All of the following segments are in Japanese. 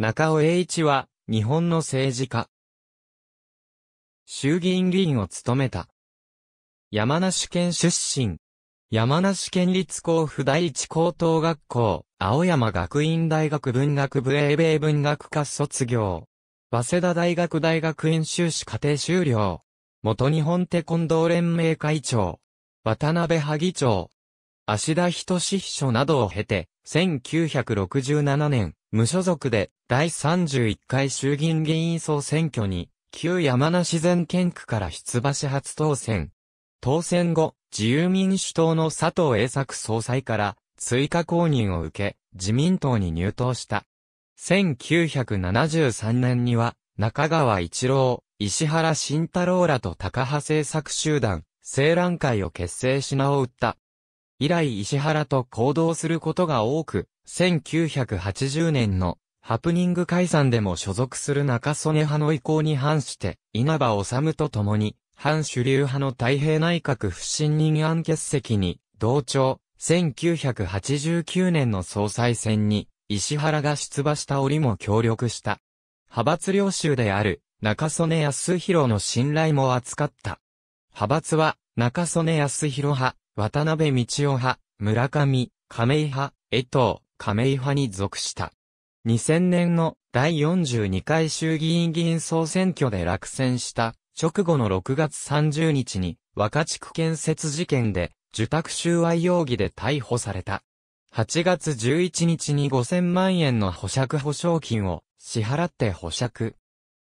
中尾栄一は、日本の政治家。衆議院議員を務めた。山梨県出身。山梨県立甲府第一高等学校、青山学院大学文学部英米文学科卒業。早稲田大学大学院修士課程修了。元日本テコンドー連盟会長。渡辺萩長。芦田仁秘書などを経て、1967年、無所属で第31回衆議院議員総選挙に、旧山梨全県区から出馬し初当選。当選後、自由民主党の佐藤栄作総裁から追加公認を受け、自民党に入党した。1973年には、中川一郎、石原慎太郎らと高派政策集団、青蘭会を結成し名を打った。以来石原と行動することが多く、1980年のハプニング解散でも所属する中曽根派の意向に反して、稲葉治と共に、反主流派の太平内閣不信任案欠席に、同調、1989年の総裁選に、石原が出馬した折も協力した。派閥領袖である、中曽根康弘の信頼も扱った。派閥は、中曽根康弘派、渡辺道夫派、村上、亀井派、江藤、亀井派に属した。2000年の第42回衆議院議員総選挙で落選した直後の6月30日に若地区建設事件で受託収賄容疑で逮捕された。8月11日に5000万円の保釈保証金を支払って保釈。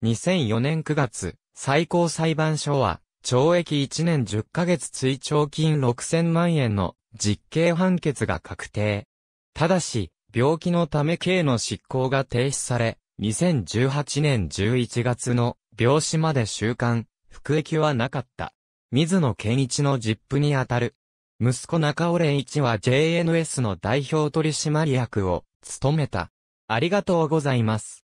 2004年9月、最高裁判所は懲役1年10ヶ月追徴金6000万円の実刑判決が確定。ただし、病気のため刑の執行が停止され、2018年11月の病死まで収監、服役はなかった。水野健一の実父にあたる。息子中尾礼一は JNS の代表取締役を務めた。ありがとうございます。